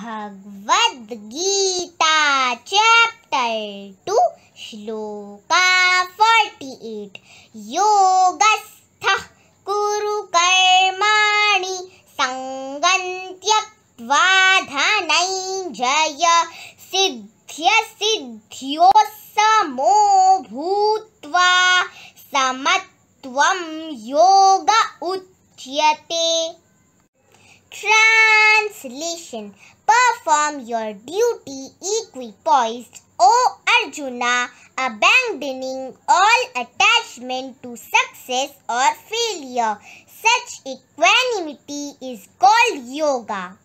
Bhagavad Gita chapter two श्लोका forty eight योगस्थ कुरु कर्माणि संगन्त्यक्त्वा धनञ्जय सिद्ध्यसिद्ध्यो समो भूत्वा समत्वं योग उच्यते Perform your duty equipoised, O Arjuna, abandoning all attachment to success or failure. Such equanimity is called yoga.